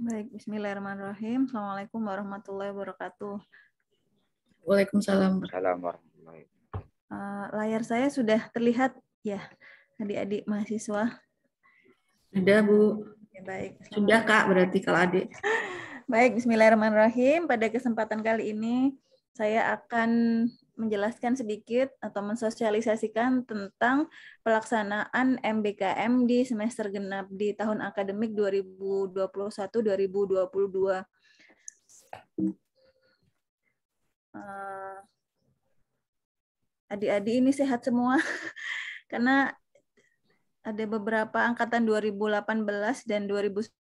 Baik, bismillahirrahmanirrahim. Assalamualaikum warahmatullahi wabarakatuh. Waalaikumsalam. Assalamualaikum. Uh, eh, layar saya sudah terlihat ya, adik-adik mahasiswa. Sudah Bu. Ya, baik. Sudah Kak, berarti kalau adik. baik, Bismillahirrahmanirrahim. Pada kesempatan kali ini saya akan menjelaskan sedikit atau mensosialisasikan tentang pelaksanaan MBKM di semester genap di tahun akademik 2021-2022. Eh, adik-adik ini sehat semua karena ada beberapa angkatan 2018 dan 2019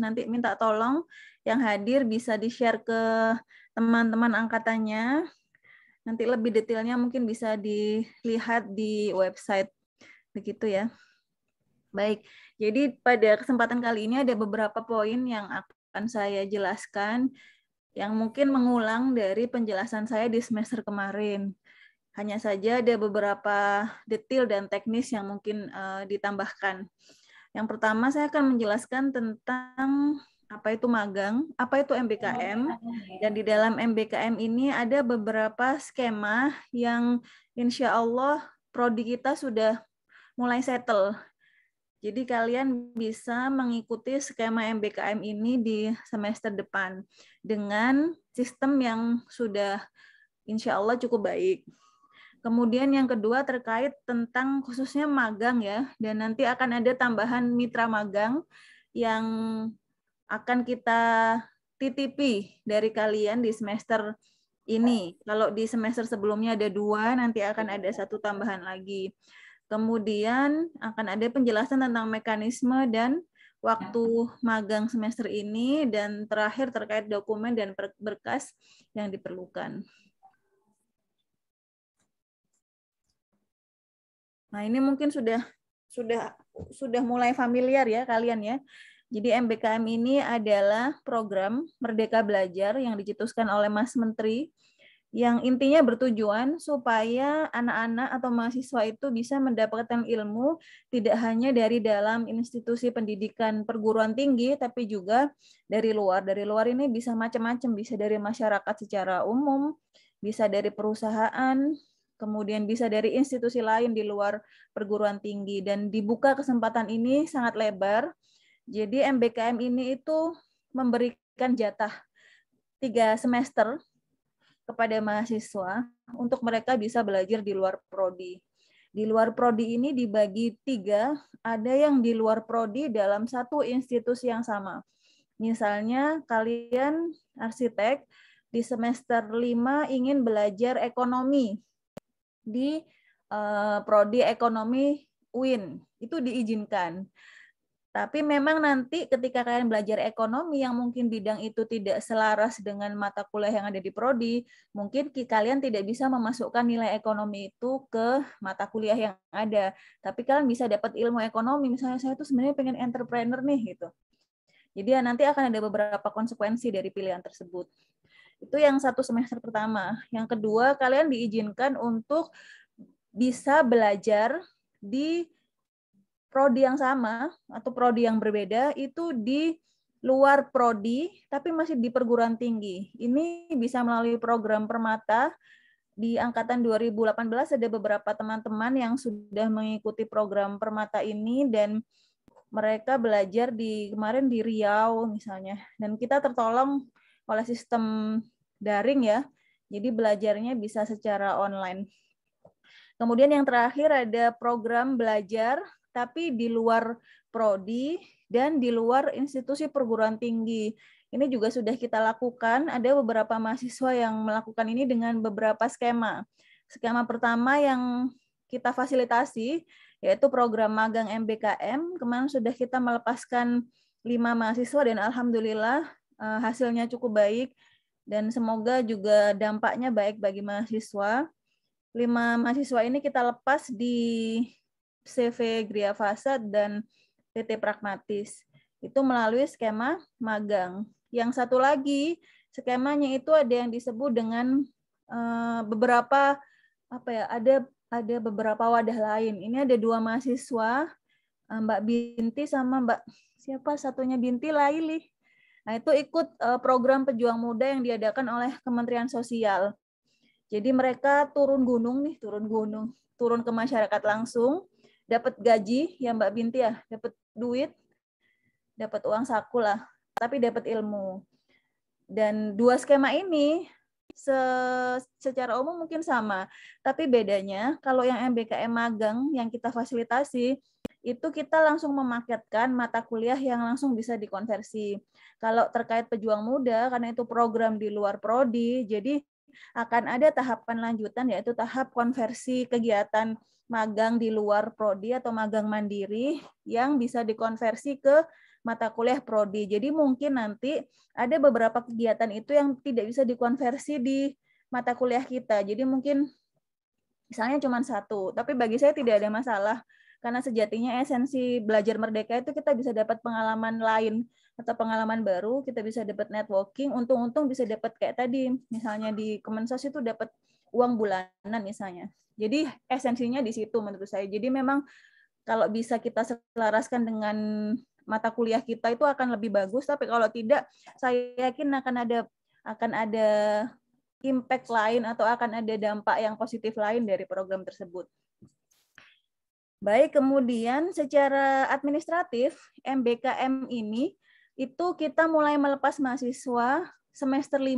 nanti minta tolong yang hadir bisa di-share ke teman-teman angkatannya. Nanti lebih detailnya mungkin bisa dilihat di website. Begitu ya. Baik. Jadi pada kesempatan kali ini ada beberapa poin yang akan saya jelaskan yang mungkin mengulang dari penjelasan saya di semester kemarin. Hanya saja ada beberapa detail dan teknis yang mungkin uh, ditambahkan. Yang pertama saya akan menjelaskan tentang apa itu magang, apa itu MBKM, dan di dalam MBKM ini ada beberapa skema yang insya Allah prodi kita sudah mulai settle jadi kalian bisa mengikuti skema MBKM ini di semester depan dengan sistem yang sudah insya Allah cukup baik. Kemudian yang kedua terkait tentang khususnya magang ya, dan nanti akan ada tambahan mitra magang yang akan kita titipi dari kalian di semester ini. Kalau di semester sebelumnya ada dua, nanti akan ada satu tambahan lagi. Kemudian akan ada penjelasan tentang mekanisme dan waktu ya. magang semester ini dan terakhir terkait dokumen dan berkas yang diperlukan. Nah, ini mungkin sudah sudah sudah mulai familiar ya kalian ya. Jadi MBKM ini adalah program Merdeka Belajar yang dicetuskan oleh Mas Menteri yang intinya bertujuan supaya anak-anak atau mahasiswa itu bisa mendapatkan ilmu tidak hanya dari dalam institusi pendidikan perguruan tinggi tapi juga dari luar. Dari luar ini bisa macam-macam, bisa dari masyarakat secara umum, bisa dari perusahaan, kemudian bisa dari institusi lain di luar perguruan tinggi dan dibuka kesempatan ini sangat lebar. Jadi MBKM ini itu memberikan jatah tiga semester kepada mahasiswa untuk mereka bisa belajar di luar prodi. Di luar prodi ini dibagi tiga, ada yang di luar prodi dalam satu institusi yang sama. Misalnya kalian arsitek di semester lima ingin belajar ekonomi di uh, prodi ekonomi UIN, itu diizinkan. Tapi memang nanti ketika kalian belajar ekonomi yang mungkin bidang itu tidak selaras dengan mata kuliah yang ada di prodi, mungkin kalian tidak bisa memasukkan nilai ekonomi itu ke mata kuliah yang ada. Tapi kalian bisa dapat ilmu ekonomi, misalnya saya tuh sebenarnya pengen entrepreneur nih gitu. Jadi ya nanti akan ada beberapa konsekuensi dari pilihan tersebut. Itu yang satu semester pertama. Yang kedua, kalian diizinkan untuk bisa belajar di prodi yang sama atau prodi yang berbeda itu di luar prodi tapi masih di perguruan tinggi. Ini bisa melalui program Permata di angkatan 2018 ada beberapa teman-teman yang sudah mengikuti program Permata ini dan mereka belajar di kemarin di Riau misalnya. Dan kita tertolong oleh sistem daring ya. Jadi belajarnya bisa secara online. Kemudian yang terakhir ada program belajar tapi di luar prodi dan di luar institusi perguruan tinggi. Ini juga sudah kita lakukan. Ada beberapa mahasiswa yang melakukan ini dengan beberapa skema. Skema pertama yang kita fasilitasi yaitu program magang MBKM. Kemarin sudah kita melepaskan lima mahasiswa dan alhamdulillah eh, hasilnya cukup baik dan semoga juga dampaknya baik bagi mahasiswa. Lima mahasiswa ini kita lepas di CV Gria Fasad dan PT Pragmatis. Itu melalui skema magang. Yang satu lagi, skemanya itu ada yang disebut dengan eh, beberapa apa ya, ada ada beberapa wadah lain. Ini ada dua mahasiswa, eh, Mbak Binti sama Mbak siapa satunya Binti Laili. Nah, itu ikut eh, program pejuang muda yang diadakan oleh Kementerian Sosial. Jadi mereka turun gunung nih, turun gunung, turun ke masyarakat langsung dapat gaji ya Mbak Binti ya, dapat duit, dapat uang saku lah, tapi dapat ilmu. Dan dua skema ini se secara umum mungkin sama, tapi bedanya kalau yang MBKM magang yang kita fasilitasi itu kita langsung memaketkan mata kuliah yang langsung bisa dikonversi. Kalau terkait pejuang muda karena itu program di luar prodi, jadi akan ada tahapan lanjutan yaitu tahap konversi kegiatan magang di luar prodi atau magang mandiri yang bisa dikonversi ke mata kuliah prodi. Jadi mungkin nanti ada beberapa kegiatan itu yang tidak bisa dikonversi di mata kuliah kita. Jadi mungkin misalnya cuma satu, tapi bagi saya tidak ada masalah karena sejatinya esensi belajar merdeka itu kita bisa dapat pengalaman lain atau pengalaman baru, kita bisa dapat networking, untung-untung bisa dapat kayak tadi misalnya di Kemensos itu dapat uang bulanan misalnya. Jadi esensinya di situ menurut saya. Jadi memang kalau bisa kita selaraskan dengan mata kuliah kita itu akan lebih bagus tapi kalau tidak saya yakin akan ada akan ada impact lain atau akan ada dampak yang positif lain dari program tersebut. Baik, kemudian secara administratif MBKM ini itu kita mulai melepas mahasiswa semester 5.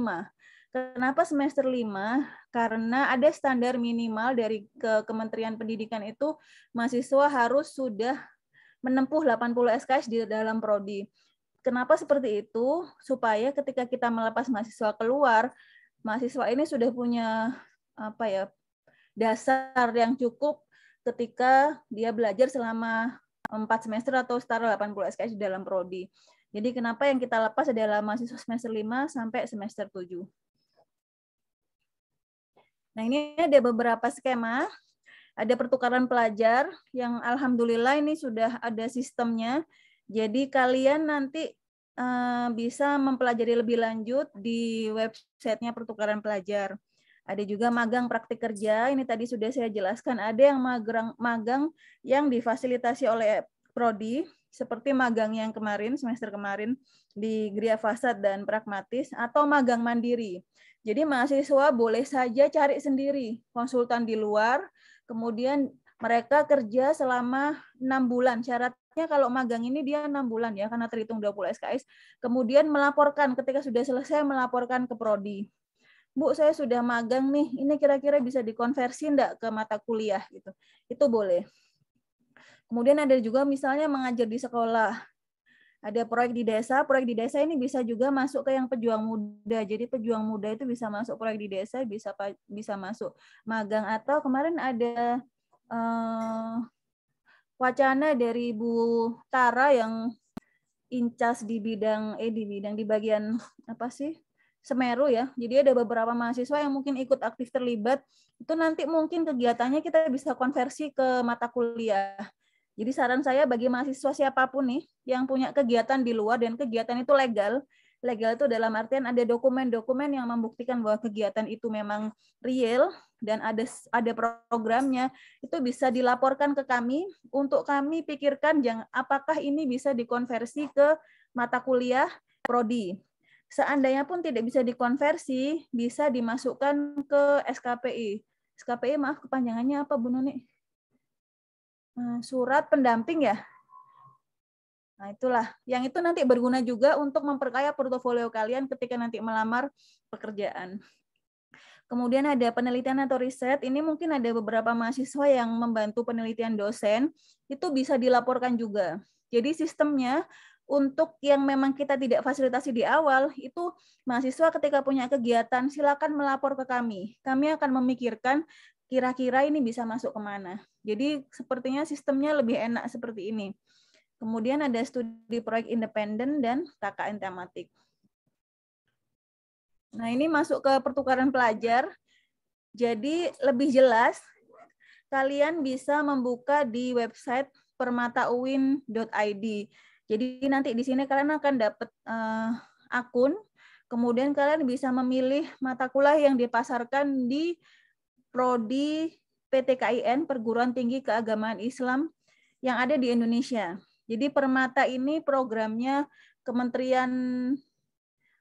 Kenapa semester lima? Karena ada standar minimal dari ke Kementerian Pendidikan itu mahasiswa harus sudah menempuh 80 SKS di dalam prodi. Kenapa seperti itu? Supaya ketika kita melepas mahasiswa keluar, mahasiswa ini sudah punya apa ya dasar yang cukup ketika dia belajar selama 4 semester atau setara 80 SKS di dalam prodi. Jadi kenapa yang kita lepas adalah mahasiswa semester lima sampai semester tujuh? Nah, ini ada beberapa skema. Ada pertukaran pelajar yang alhamdulillah ini sudah ada sistemnya. Jadi kalian nanti eh, bisa mempelajari lebih lanjut di websitenya pertukaran pelajar. Ada juga magang praktik kerja, ini tadi sudah saya jelaskan, ada yang magang, magang yang difasilitasi oleh prodi seperti magang yang kemarin semester kemarin di Gria Fasad dan Pragmatis atau magang mandiri. Jadi mahasiswa boleh saja cari sendiri konsultan di luar, kemudian mereka kerja selama enam bulan. Syaratnya kalau magang ini dia enam bulan ya, karena terhitung 20 SKS. Kemudian melaporkan ketika sudah selesai melaporkan ke prodi. Bu, saya sudah magang nih. Ini kira-kira bisa dikonversi enggak ke mata kuliah gitu. Itu boleh. Kemudian ada juga misalnya mengajar di sekolah ada proyek di desa. Proyek di desa ini bisa juga masuk ke yang pejuang muda. Jadi pejuang muda itu bisa masuk proyek di desa, bisa bisa masuk magang atau kemarin ada uh, wacana dari Bu Tara yang incas di bidang eh di bidang di bagian apa sih Semeru ya. Jadi ada beberapa mahasiswa yang mungkin ikut aktif terlibat. Itu nanti mungkin kegiatannya kita bisa konversi ke mata kuliah. Jadi saran saya bagi mahasiswa siapapun nih yang punya kegiatan di luar dan kegiatan itu legal, legal itu dalam artian ada dokumen-dokumen yang membuktikan bahwa kegiatan itu memang real dan ada ada programnya itu bisa dilaporkan ke kami untuk kami pikirkan jangan apakah ini bisa dikonversi ke mata kuliah prodi. Seandainya pun tidak bisa dikonversi, bisa dimasukkan ke SKPI. SKPI maaf kepanjangannya apa Bu Nuni? Eh, surat pendamping ya. Nah, itulah. Yang itu nanti berguna juga untuk memperkaya portofolio kalian ketika nanti melamar pekerjaan. Kemudian ada penelitian atau riset. Ini mungkin ada beberapa mahasiswa yang membantu penelitian dosen. Itu bisa dilaporkan juga. Jadi sistemnya untuk yang memang kita tidak fasilitasi di awal, itu mahasiswa ketika punya kegiatan, silakan melapor ke kami. Kami akan memikirkan kira-kira ini bisa masuk kemana. Jadi sepertinya sistemnya lebih enak seperti ini. Kemudian ada studi proyek independen dan KKN tematik. Nah ini masuk ke pertukaran pelajar. Jadi lebih jelas, kalian bisa membuka di website permatauin.id. Jadi nanti di sini kalian akan dapat uh, eh, akun, kemudian kalian bisa memilih mata kuliah yang dipasarkan di prodi PTKIN Perguruan Tinggi Keagamaan Islam yang ada di Indonesia. Jadi Permata ini programnya Kementerian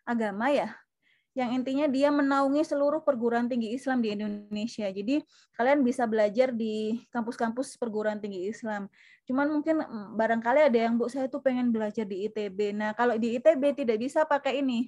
Agama ya, yang intinya dia menaungi seluruh perguruan tinggi Islam di Indonesia. Jadi kalian bisa belajar di kampus-kampus perguruan tinggi Islam. Cuman mungkin mm, barangkali ada yang Bu saya tuh pengen belajar di ITB. Nah, kalau di ITB tidak bisa pakai ini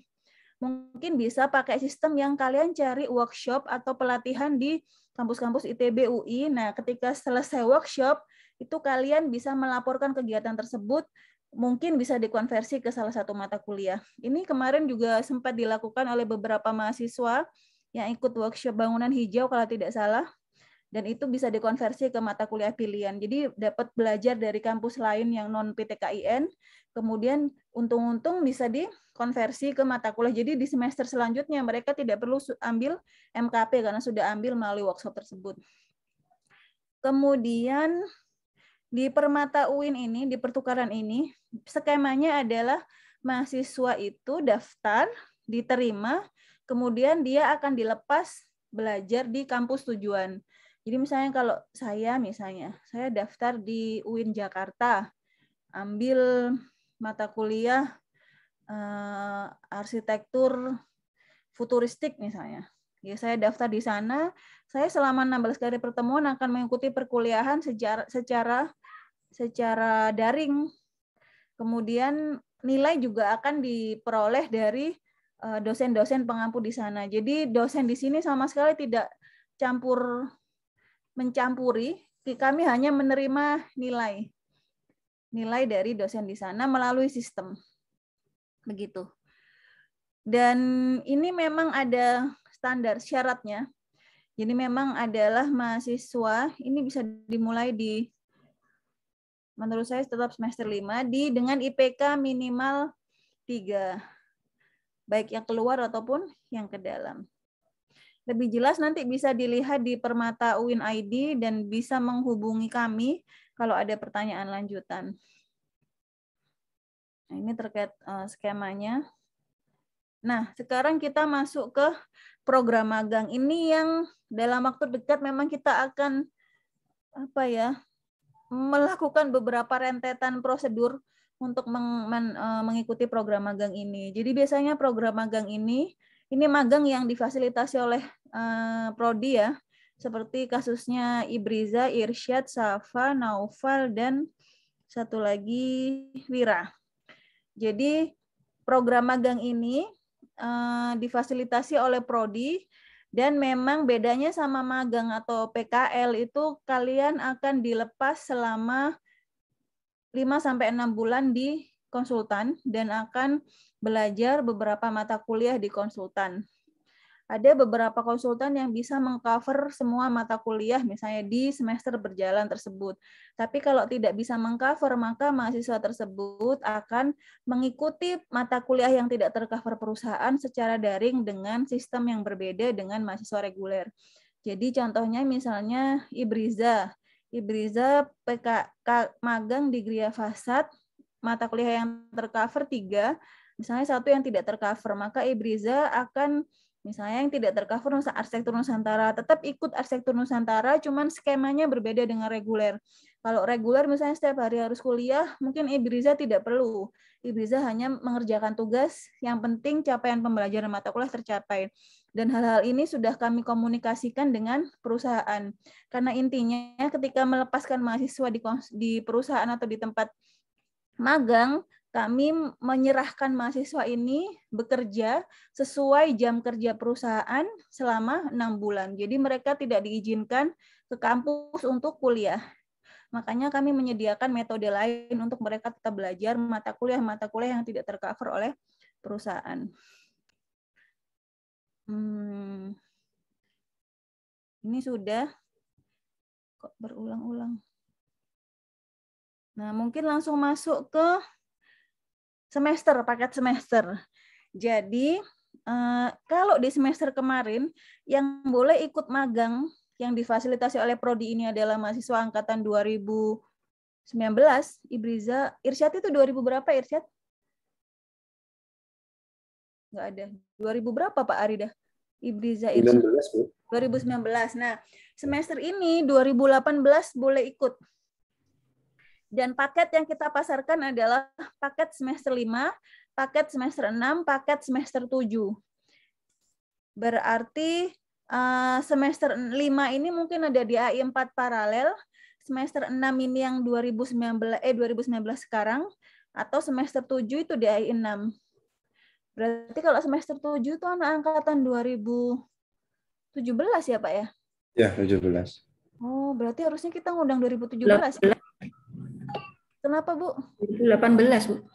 mungkin bisa pakai sistem yang kalian cari workshop atau pelatihan di kampus-kampus ITB UI. Nah, ketika selesai workshop, itu kalian bisa melaporkan kegiatan tersebut mungkin bisa dikonversi ke salah satu mata kuliah. Ini kemarin juga sempat dilakukan oleh beberapa mahasiswa yang ikut workshop bangunan hijau kalau tidak salah dan itu bisa dikonversi ke mata kuliah pilihan. Jadi dapat belajar dari kampus lain yang non PTKIN, kemudian untung-untung bisa dikonversi ke mata kuliah. Jadi di semester selanjutnya mereka tidak perlu ambil MKP karena sudah ambil melalui workshop tersebut. Kemudian di Permata UIN ini, di pertukaran ini, skemanya adalah mahasiswa itu daftar, diterima, kemudian dia akan dilepas belajar di kampus tujuan. Jadi misalnya kalau saya misalnya, saya daftar di UIN Jakarta, ambil mata kuliah eh, arsitektur futuristik misalnya. Ya, saya daftar di sana, saya selama 16 kali pertemuan akan mengikuti perkuliahan secara secara secara daring. Kemudian nilai juga akan diperoleh dari eh, dosen-dosen pengampu di sana. Jadi dosen di sini sama sekali tidak campur mencampuri, kami hanya menerima nilai. Nilai dari dosen di sana melalui sistem. Begitu. Dan ini memang ada standar syaratnya. Jadi memang adalah mahasiswa ini bisa dimulai di menurut saya tetap semester 5 di dengan IPK minimal 3 baik yang keluar ataupun yang ke dalam lebih jelas nanti bisa dilihat di Permata UIN ID dan bisa menghubungi kami kalau ada pertanyaan lanjutan. Nah, ini terkait uh, skemanya. Nah, sekarang kita masuk ke program magang ini yang dalam waktu dekat memang kita akan apa ya melakukan beberapa rentetan prosedur untuk meng, men, eh, mengikuti program magang ini. Jadi biasanya program magang ini ini magang yang difasilitasi oleh uh, prodi ya seperti kasusnya Ibriza, Irsyad, Safa, Naufal dan satu lagi Wira. Jadi program magang ini uh, difasilitasi oleh prodi dan memang bedanya sama magang atau PKL itu kalian akan dilepas selama 5 sampai 6 bulan di konsultan dan akan belajar beberapa mata kuliah di konsultan. Ada beberapa konsultan yang bisa mengcover semua mata kuliah misalnya di semester berjalan tersebut. Tapi kalau tidak bisa mengcover maka mahasiswa tersebut akan mengikuti mata kuliah yang tidak tercover perusahaan secara daring dengan sistem yang berbeda dengan mahasiswa reguler. Jadi contohnya misalnya Ibriza. Ibriza PKK magang di Gria Fasad mata kuliah yang tercover tiga, Misalnya satu yang tidak tercover, maka Ibriza akan misalnya yang tidak tercover arsitektur Nusantara, tetap ikut arsitektur Nusantara, cuman skemanya berbeda dengan reguler. Kalau reguler misalnya setiap hari harus kuliah, mungkin Ibriza tidak perlu. Ibriza hanya mengerjakan tugas, yang penting capaian pembelajaran mata kuliah tercapai. Dan hal-hal ini sudah kami komunikasikan dengan perusahaan. Karena intinya ketika melepaskan mahasiswa di perusahaan atau di tempat magang, kami menyerahkan mahasiswa ini bekerja sesuai jam kerja perusahaan selama enam bulan. Jadi mereka tidak diizinkan ke kampus untuk kuliah. Makanya kami menyediakan metode lain untuk mereka tetap belajar mata kuliah-mata kuliah yang tidak tercover oleh perusahaan. Hmm. Ini sudah kok berulang-ulang. Nah, mungkin langsung masuk ke semester, paket semester. Jadi eh, kalau di semester kemarin yang boleh ikut magang yang difasilitasi oleh prodi ini adalah mahasiswa angkatan 2019 Ibriza Irsyad itu 2000 berapa Irsyad? Enggak ada. 2000 berapa Pak Arida? Ibriza Irsyad. 2019, sembilan 2019. Nah, semester ini 2018 boleh ikut dan paket yang kita pasarkan adalah paket semester 5, paket semester 6, paket semester 7. Berarti eh, semester 5 ini mungkin ada di AI 4 paralel, semester 6 ini yang 2019 eh 2019 sekarang atau semester 7 itu di AI 6. Berarti kalau semester 7 itu anak angkatan 2017 ya, Pak ya? Ya, 17. Oh, berarti harusnya kita ngundang 2017 ya? Kenapa, Bu? 2018, Bu.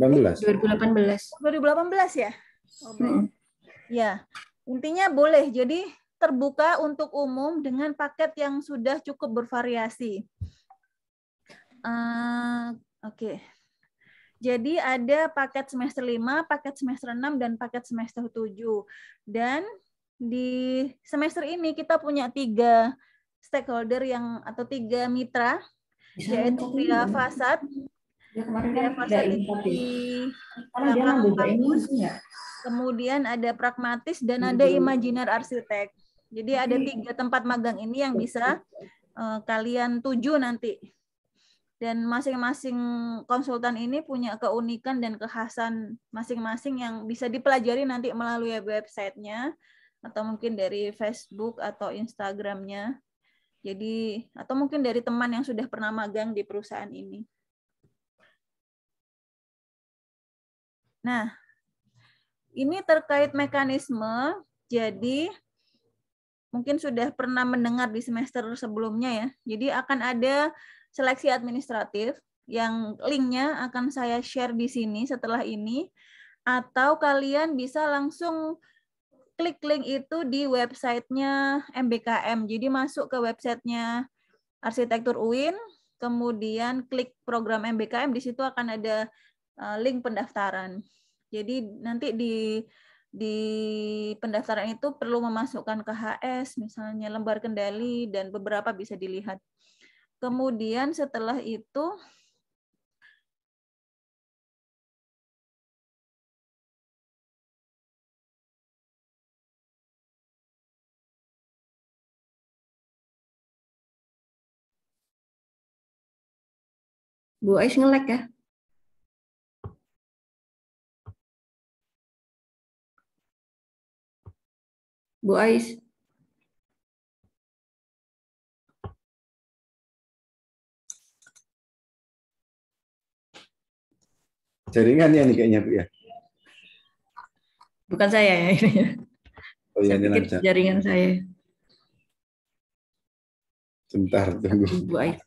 2018. 2018. 2018 ya? Oh, hmm. Ya. Intinya boleh. Jadi terbuka untuk umum dengan paket yang sudah cukup bervariasi. Uh, Oke. Okay. Jadi ada paket semester 5, paket semester 6, dan paket semester 7. Dan di semester ini kita punya tiga stakeholder yang atau tiga mitra yaitu via fasad ya, kan fasad itu di kemudian ada pragmatis dan iya, ada imajiner arsitek jadi ada tiga tempat magang ini yang bisa uh, kalian tuju nanti dan masing-masing konsultan ini punya keunikan dan kekhasan masing-masing yang bisa dipelajari nanti melalui websitenya atau mungkin dari Facebook atau Instagramnya. Jadi atau mungkin dari teman yang sudah pernah magang di perusahaan ini. Nah, ini terkait mekanisme. Jadi mungkin sudah pernah mendengar di semester sebelumnya ya. Jadi akan ada seleksi administratif yang linknya akan saya share di sini setelah ini atau kalian bisa langsung klik link itu di websitenya MBKM. Jadi masuk ke websitenya Arsitektur UIN, kemudian klik program MBKM, di situ akan ada eh, link pendaftaran. Jadi nanti di di pendaftaran itu perlu memasukkan KHS, misalnya lembar kendali, dan beberapa bisa dilihat. Kemudian setelah itu Bu Ais ngelek ya? Bu Ais. Jaringan ya nih kayaknya Bu ya. Bukan saya ya ini. Oh iya, jaringan saya. Sebentar tunggu. Bu Ais.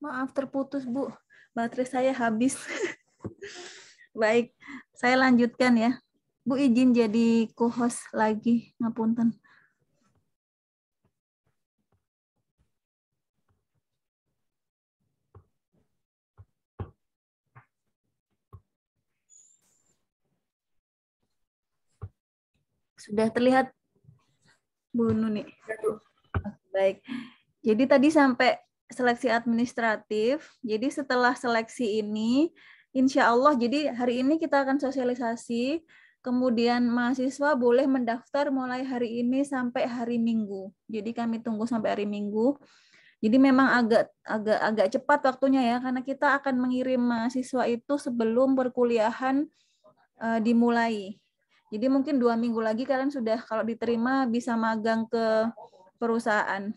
Maaf terputus, Bu. Baterai saya habis. Baik, saya lanjutkan ya. Bu izin jadi co-host lagi, ngapunten. Sudah terlihat Bu Nuni? Baik. Jadi tadi sampai seleksi administratif. Jadi setelah seleksi ini, insya Allah, jadi hari ini kita akan sosialisasi, kemudian mahasiswa boleh mendaftar mulai hari ini sampai hari Minggu. Jadi kami tunggu sampai hari Minggu. Jadi memang agak agak agak cepat waktunya ya, karena kita akan mengirim mahasiswa itu sebelum perkuliahan uh, dimulai. Jadi mungkin dua minggu lagi kalian sudah kalau diterima bisa magang ke perusahaan.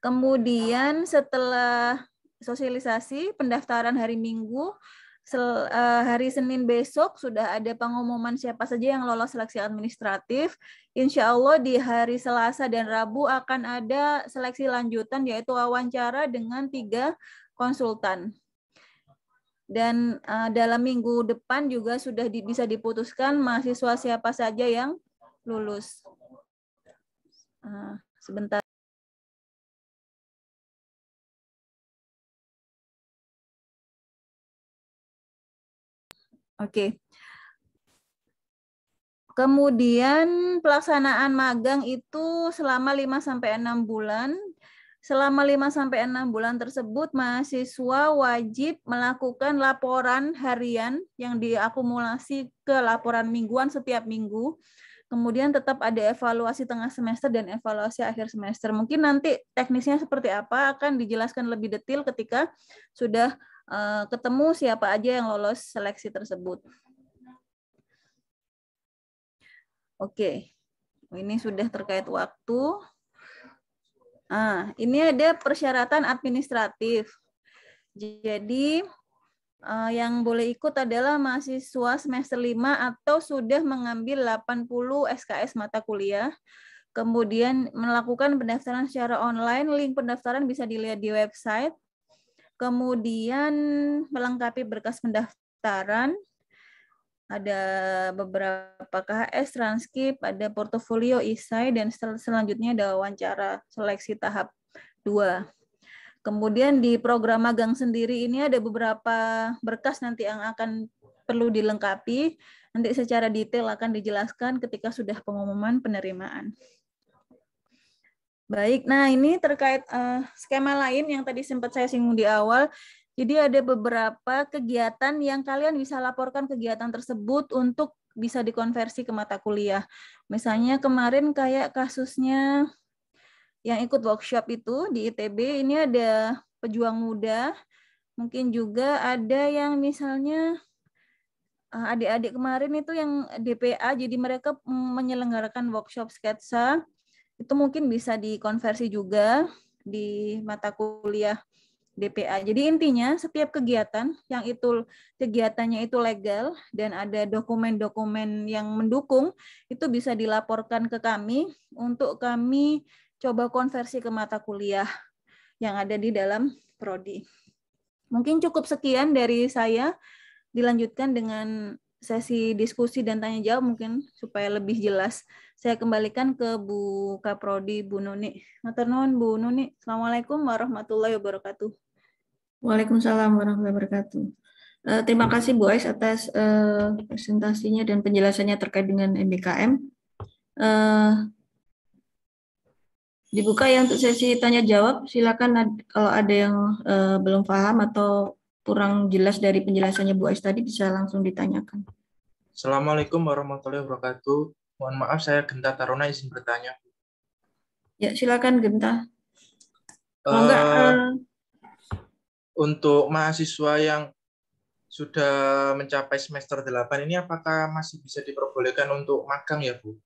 Kemudian setelah sosialisasi pendaftaran hari Minggu, eh, hari Senin besok sudah ada pengumuman siapa saja yang lolos seleksi administratif. Insya Allah di hari Selasa dan Rabu akan ada seleksi lanjutan yaitu wawancara dengan tiga konsultan. Dan eh, dalam minggu depan juga sudah bisa diputuskan mahasiswa siapa saja yang lulus. Eh, sebentar. Oke. Kemudian pelaksanaan magang itu selama 5 sampai 6 bulan. Selama 5 sampai 6 bulan tersebut mahasiswa wajib melakukan laporan harian yang diakumulasi ke laporan mingguan setiap minggu. Kemudian tetap ada evaluasi tengah semester dan evaluasi akhir semester. Mungkin nanti teknisnya seperti apa akan dijelaskan lebih detail ketika sudah Eh, ketemu siapa aja yang lolos seleksi tersebut. Oke, ini sudah terkait waktu. Nah, ini ada persyaratan administratif. Jadi eh, yang boleh ikut adalah mahasiswa semester 5 atau sudah mengambil 80 SKS mata kuliah. Kemudian melakukan pendaftaran secara online, link pendaftaran bisa dilihat di website Kemudian melengkapi berkas pendaftaran, ada beberapa KHS, transkrip, ada portofolio, isai, dan sel selanjutnya ada wawancara seleksi tahap 2. Kemudian di program magang sendiri ini ada beberapa berkas nanti yang akan perlu dilengkapi. Nanti secara detail akan dijelaskan ketika sudah pengumuman penerimaan. Baik, nah ini terkait uh, skema lain yang tadi sempat saya singgung di awal. Jadi ada beberapa kegiatan yang kalian bisa laporkan kegiatan tersebut untuk bisa dikonversi ke mata kuliah. Misalnya kemarin kayak kasusnya yang ikut workshop itu di ITB ini ada pejuang muda, mungkin juga ada yang misalnya eh, adik-adik kemarin itu yang DPA jadi mereka mm, menyelenggarakan workshop sketsa itu mungkin bisa dikonversi juga di mata kuliah DPA. Jadi intinya setiap kegiatan yang itu kegiatannya itu legal dan ada dokumen-dokumen yang mendukung itu bisa dilaporkan ke kami untuk kami coba konversi ke mata kuliah yang ada di dalam prodi. Mungkin cukup sekian dari saya. Dilanjutkan dengan sesi diskusi dan tanya jawab mungkin supaya lebih jelas. Saya kembalikan ke Bu Kaprodi Bu Nuni. Matur Bu Nuni. Assalamualaikum warahmatullahi wabarakatuh. Waalaikumsalam warahmatullahi wabarakatuh. Uh, terima kasih Bu Ais atas uh, presentasinya dan penjelasannya terkait dengan MBKM. Uh, eh, dibuka ya untuk sesi tanya jawab. Silakan kalau ada yang belum paham atau kurang jelas dari penjelasannya Bu Ais tadi bisa langsung ditanyakan. Assalamualaikum warahmatullahi wabarakatuh. Mohon maaf saya Genta Taruna izin bertanya. Ya silakan Genta. uh, eh, enggak, uh, eh? untuk mahasiswa yang sudah mencapai semester 8 ini apakah masih bisa diperbolehkan untuk magang ya Bu?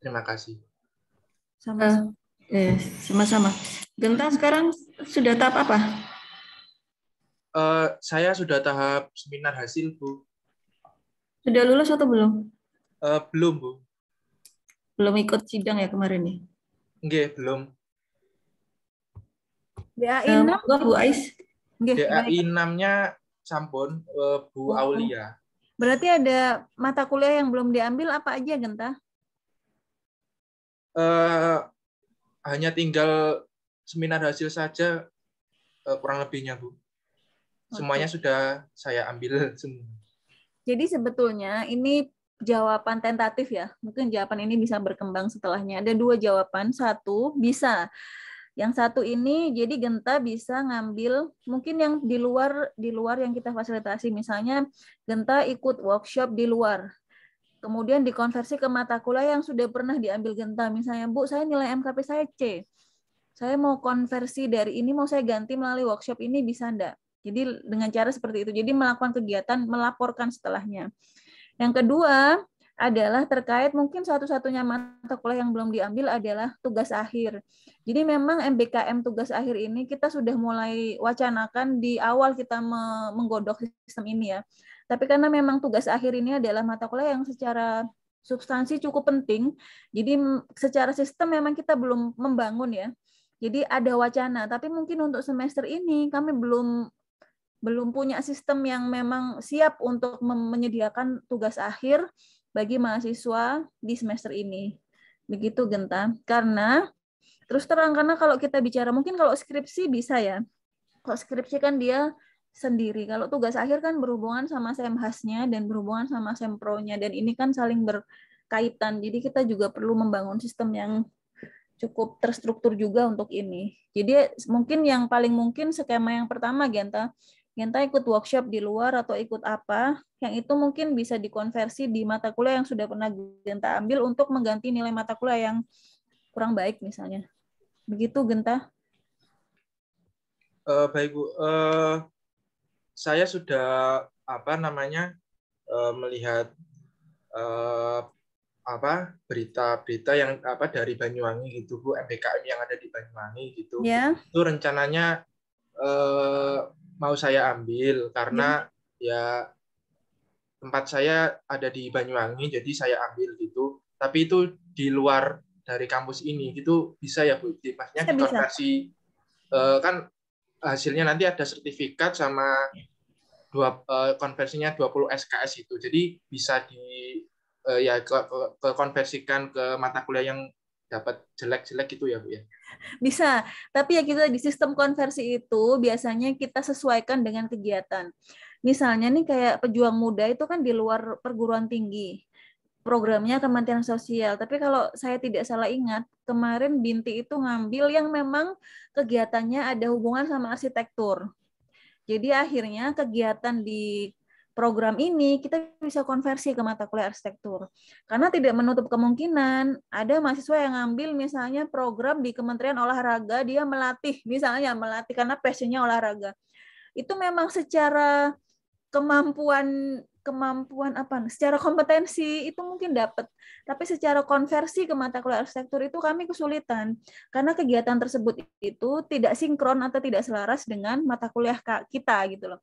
Terima kasih. Sama-sama. Eh, sama-sama. Genta sekarang sudah tahap apa? Uh, saya sudah tahap seminar hasil, Bu. Sudah lulus atau belum? Uh, belum, Bu. Belum ikut sidang ya kemarin ya? nih? Enggak, belum. BAI ini eh, Bu Ais. DAI 6-nya sampun uh, Bu oh. Aulia. Berarti ada mata kuliah yang belum diambil apa aja, Genta? Uh, hanya tinggal seminar hasil saja uh, kurang lebihnya, Bu semuanya sudah saya ambil semua. Jadi sebetulnya ini jawaban tentatif ya. Mungkin jawaban ini bisa berkembang setelahnya. Ada dua jawaban. Satu bisa. Yang satu ini jadi Genta bisa ngambil mungkin yang di luar di luar yang kita fasilitasi. Misalnya Genta ikut workshop di luar. Kemudian dikonversi ke mata kuliah yang sudah pernah diambil Genta. Misalnya, Bu, saya nilai MKP saya C. Saya mau konversi dari ini, mau saya ganti melalui workshop ini, bisa enggak? Jadi dengan cara seperti itu. Jadi melakukan kegiatan melaporkan setelahnya. Yang kedua adalah terkait mungkin satu-satunya mata kuliah yang belum diambil adalah tugas akhir. Jadi memang MBKM tugas akhir ini kita sudah mulai wacanakan di awal kita menggodok sistem ini ya. Tapi karena memang tugas akhir ini adalah mata kuliah yang secara substansi cukup penting, jadi secara sistem memang kita belum membangun ya. Jadi ada wacana, tapi mungkin untuk semester ini kami belum belum punya sistem yang memang siap untuk menyediakan tugas akhir bagi mahasiswa di semester ini. Begitu Genta. Karena terus terang karena kalau kita bicara mungkin kalau skripsi bisa ya. Kalau skripsi kan dia sendiri. Kalau tugas akhir kan berhubungan sama semhasnya dan berhubungan sama sempronya dan ini kan saling berkaitan. Jadi kita juga perlu membangun sistem yang cukup terstruktur juga untuk ini. Jadi mungkin yang paling mungkin skema yang pertama Genta, Genta ikut workshop di luar atau ikut apa, yang itu mungkin bisa dikonversi di mata kuliah yang sudah pernah Genta ambil untuk mengganti nilai mata kuliah yang kurang baik misalnya. Begitu Genta? Uh, baik Bu, uh, saya sudah apa namanya uh, melihat uh, apa berita-berita yang apa dari Banyuwangi gitu Bu MBKM yang ada di Banyuwangi gitu. Yeah. Itu rencananya uh, mau saya ambil karena ya, ya tempat saya ada di Banyuwangi jadi saya ambil gitu. Tapi itu di luar dari kampus ini gitu bisa ya Bu? Maksudnya kita uh, eh, kan hasilnya nanti ada sertifikat sama dua uh, konversinya 20 SKS itu. Jadi bisa di uh, ya ke, ke, ke konversikan ke mata kuliah yang dapat jelek-jelek gitu ya Bu ya? Bisa, tapi ya kita di sistem konversi itu biasanya kita sesuaikan dengan kegiatan. Misalnya nih kayak pejuang muda itu kan di luar perguruan tinggi, programnya Kementerian Sosial. Tapi kalau saya tidak salah ingat, kemarin Binti itu ngambil yang memang kegiatannya ada hubungan sama arsitektur. Jadi akhirnya kegiatan di program ini kita bisa konversi ke mata kuliah arsitektur. Karena tidak menutup kemungkinan ada mahasiswa yang ngambil misalnya program di Kementerian Olahraga, dia melatih misalnya melatih karena passionnya olahraga. Itu memang secara kemampuan kemampuan apa nah, secara kompetensi itu mungkin dapat tapi secara konversi ke mata kuliah arsitektur itu kami kesulitan karena kegiatan tersebut itu tidak sinkron atau tidak selaras dengan mata kuliah kita gitu loh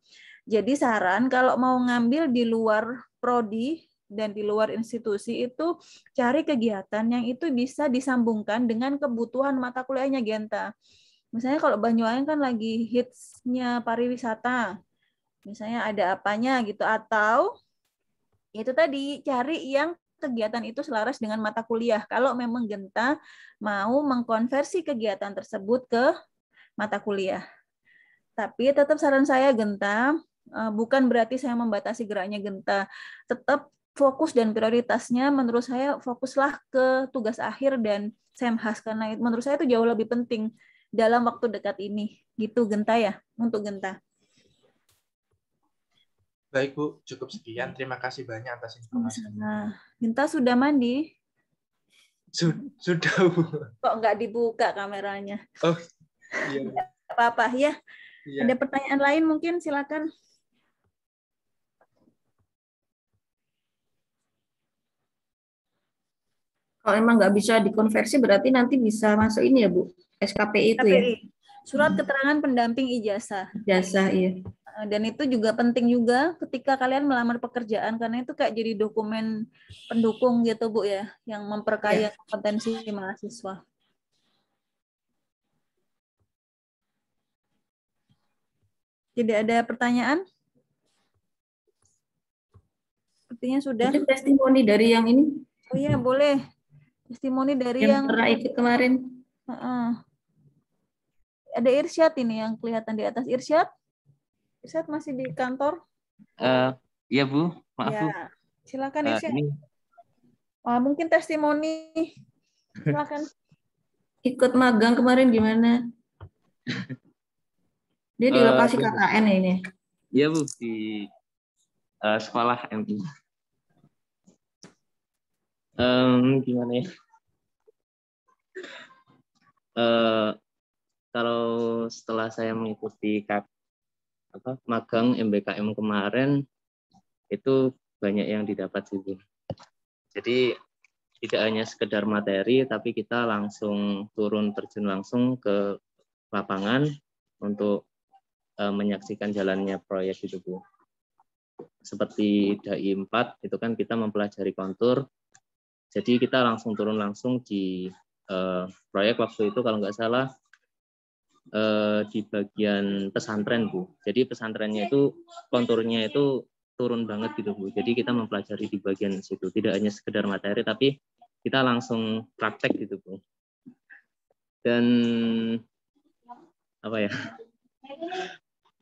jadi saran kalau mau ngambil di luar prodi dan di luar institusi itu cari kegiatan yang itu bisa disambungkan dengan kebutuhan mata kuliahnya Genta misalnya kalau Banyuwangi kan lagi hitsnya pariwisata misalnya ada apanya gitu atau itu tadi cari yang kegiatan itu selaras dengan mata kuliah. Kalau memang Genta mau mengkonversi kegiatan tersebut ke mata kuliah. Tapi tetap saran saya Genta, eh, bukan berarti saya membatasi geraknya Genta. Tetap fokus dan prioritasnya menurut saya fokuslah ke tugas akhir dan SEMHAS karena menurut saya itu jauh lebih penting dalam waktu dekat ini. Gitu Genta ya, untuk Genta. Baik Bu, cukup sekian. Terima kasih banyak atas informasinya. Minta sudah mandi? Sudah Bu. Kok nggak dibuka kameranya? Oh, iya. Apa-apa ya. Iya. Ada pertanyaan lain mungkin silakan. Kalau emang nggak bisa dikonversi berarti nanti bisa masuk ini ya Bu, SKPI itu SKPI. ya? surat hmm. keterangan pendamping ijazah. Ijazah, iya. Eh, dan itu juga penting juga ketika kalian melamar pekerjaan karena itu kayak jadi dokumen pendukung gitu Bu ya, yang memperkaya ya. kompetensi mahasiswa. Tidak ada pertanyaan? Sepertinya sudah. Itu testimoni dari yang ini. Oh iya, boleh. Testimoni dari yang, yang pernah ikut kemarin. Uh -uh ada Irsyad ini yang kelihatan di atas Irsyad. Irsyad masih di kantor? Uh, iya Bu, maaf ya. Bu. Silakan eh, Irsyad. ini... Wah, mungkin testimoni. Silakan. Ikut magang kemarin gimana? Dia di eh, lokasi uh, KKN ya ini. Iya Bu, di uh, sekolah MI. Um, gimana ya? Uh, kalau setelah saya mengikuti apa magang MBKM kemarin itu banyak yang didapat sih Bu. Jadi tidak hanya sekedar materi tapi kita langsung turun terjun langsung ke lapangan untuk uh, menyaksikan jalannya proyek itu Bu. Seperti DAI 4 itu kan kita mempelajari kontur. Jadi kita langsung turun langsung di uh, proyek waktu itu kalau nggak salah eh, di bagian pesantren bu. Jadi pesantrennya itu konturnya itu turun banget gitu bu. Jadi kita mempelajari di bagian situ, tidak hanya sekedar materi tapi kita langsung praktek gitu bu. Dan apa ya?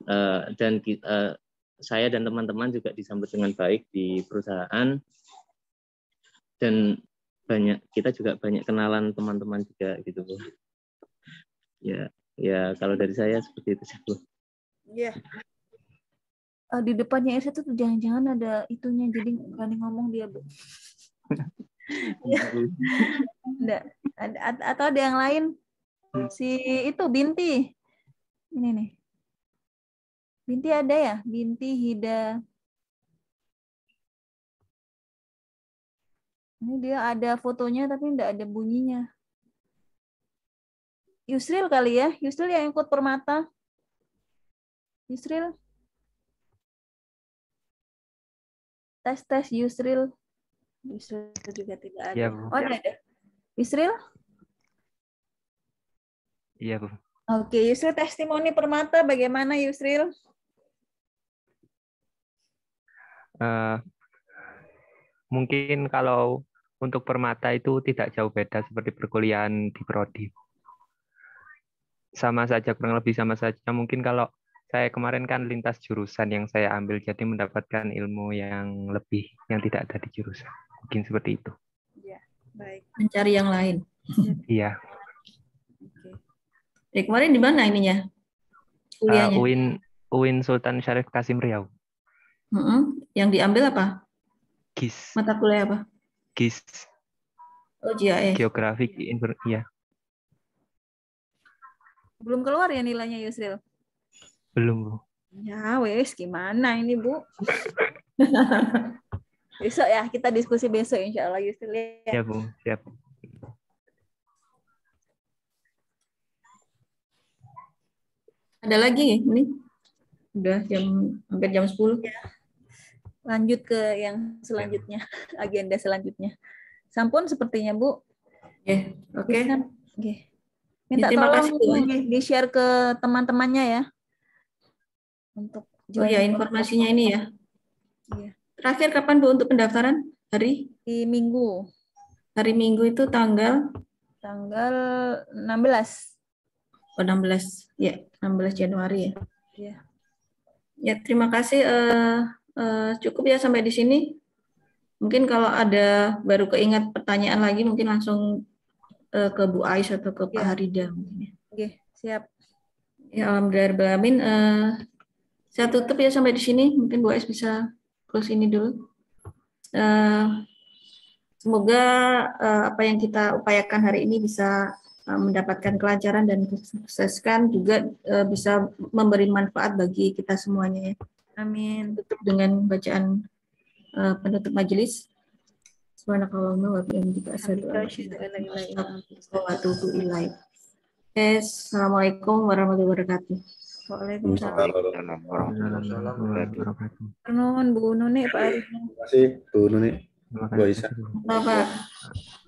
Uh, dan kita, uh, eh, saya dan teman-teman juga disambut dengan baik di perusahaan dan banyak kita juga banyak kenalan teman-teman juga gitu bu. Ya ya kalau dari saya seperti itu sih Iya. Yeah. Uh, di depannya Irsa tuh jangan-jangan ada itunya jadi berani ngomong dia bu. ada, atau ada yang lain si itu Binti ini nih Binti ada ya Binti Hida ini dia ada fotonya tapi tidak ada bunyinya Yusril kali ya. Yusril yang ikut permata. Yusril. Tes tes Yusril. Yusril juga tidak ada. Ya, Bu. Oh, ada. Yusril? Iya, Bu. Oke, Yusril testimoni permata bagaimana Yusril? Uh, mungkin kalau untuk permata itu tidak jauh beda seperti perkuliahan di prodi. Oke sama saja kurang lebih sama saja mungkin kalau saya kemarin kan lintas jurusan yang saya ambil jadi mendapatkan ilmu yang lebih yang tidak ada di jurusan mungkin seperti itu ya baik mencari yang lain iya, iya. Oke. okay. Eh, kemarin di mana ininya kuliahnya uh, UIN UIN Sultan Syarif Kasim Riau mm -hmm. yang diambil apa GIS mata kuliah apa GIS oh GIS e. geografi ya belum keluar ya nilainya Yusril? Belum, Bu. Ya, wes gimana ini, Bu? besok ya, kita diskusi besok insya Allah Yusril. Ya, siap, Bu. Siap. Ada lagi ini? Udah jam hampir jam 10. Ya. Lanjut ke yang selanjutnya, agenda selanjutnya. Sampun sepertinya, Bu. Ya, oke. Okay minta ya, tolong kasih, di share ke teman-temannya ya untuk oh ya informasinya ini ya. Iya. terakhir kapan bu untuk pendaftaran hari di minggu hari minggu itu tanggal tanggal 16 oh 16 ya 16 Januari ya ya ya terima kasih uh, uh, cukup ya sampai di sini mungkin kalau ada baru keingat pertanyaan lagi mungkin langsung uh, ke Bu Ais atau ke Pak ya. Harida mungkin ya. Oke, siap. Ya, amin Uh, eh, saya tutup ya sampai di sini. Mungkin Bu Ais bisa close ini dulu. Uh, semoga uh, apa yang kita upayakan hari ini bisa mendapatkan kelancaran dan sukseskan juga bisa memberi manfaat bagi kita semuanya ya. Amin. Tutup dengan bacaan penutup majelis. Subhanakallahumma wa bihamdika asyhadu Assalamualaikum warahmatullahi wabarakatuh. Waalaikumsalam warahmatullahi wabarakatuh. Bu Nuni Pak Arif. Terima kasih Bu Nuni. Terima kasih. Bapak.